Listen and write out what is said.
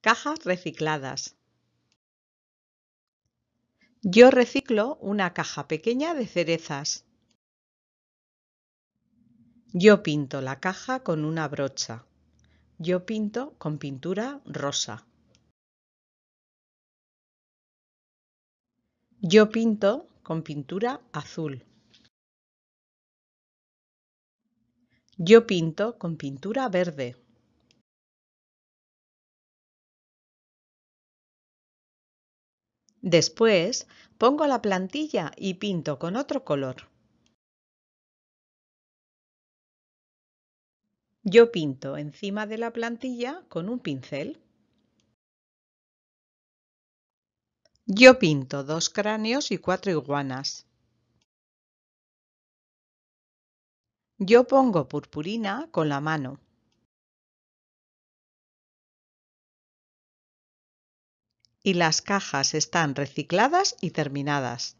Cajas recicladas. Yo reciclo una caja pequeña de cerezas. Yo pinto la caja con una brocha. Yo pinto con pintura rosa. Yo pinto con pintura azul. Yo pinto con pintura verde. Después, pongo la plantilla y pinto con otro color. Yo pinto encima de la plantilla con un pincel. Yo pinto dos cráneos y cuatro iguanas. Yo pongo purpurina con la mano. y las cajas están recicladas y terminadas.